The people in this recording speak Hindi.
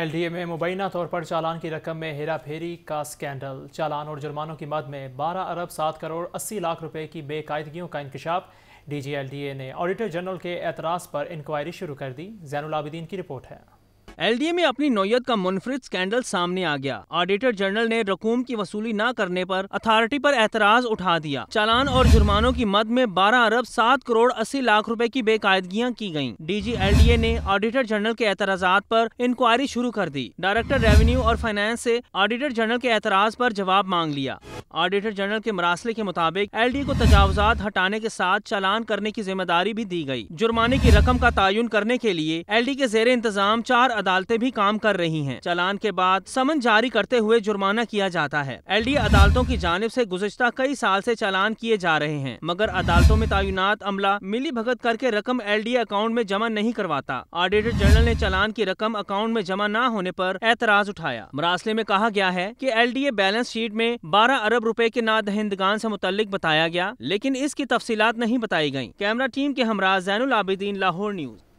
एलडीए में मुबैना तौर पर चालान की रकम में हेराफेरी का स्कैंडल चालान और जुर्मानों की मद में 12 अरब 7 करोड़ 80 लाख रुपए की बेकायदगियों का इंकशाफ डीजीएलडीए ने ऑडिटर जनरल के एतराज़ पर इंक्वायरी शुरू कर दी जैनलाबिदीन की रिपोर्ट है एलडीए में अपनी नोयत का मुनफरद स्कैंडल सामने आ गया ऑडिटर जनरल ने रकूम की वसूली न करने पर अथॉरिटी पर एतराज उठा दिया चालान और जुर्मानों की मद में 12 अरब 7 करोड़ 80 लाख रुपए की बेकायदगियां की गयी डीजी एलडीए ने ऑडिटर जनरल के एतराज पर इंक्वायरी शुरू कर दी डायरेक्टर रेवेन्यू और फाइनेंस ऐसी ऑडिटर जनरल के एतराज आरोप जवाब मांग लिया ऑडिटर जनरल के मरासले के मुताबिक एलडी को तजावजात हटाने के साथ चालान करने की जिम्मेदारी भी दी गई जुर्माने की रकम का तयन करने के लिए एलडी के जेर इंतजाम चार अदालतें भी काम कर रही हैं चालान के बाद समन जारी करते हुए जुर्माना किया जाता है एलडी अदालतों की जानब ऐसी गुजश्ता कई साल ऐसी चालान किए जा रहे हैं मगर अदालतों में तयनत अमला मिली भगत करके रकम एल डी अकाउंट में जमा नहीं करवाता ऑडिटर जनरल ने चालान की रकम अकाउंट में जमा न होने आरोप एतराज उठाया मरासले में कहा गया है की L D A balance sheet में बारह अरब अरब रुपए के नादहिंदगान से मुतलिक बताया गया लेकिन इसकी तफसीत नहीं बताई गई कैमरा टीम के हमरा जैन आबिदीन लाहौर न्यूज़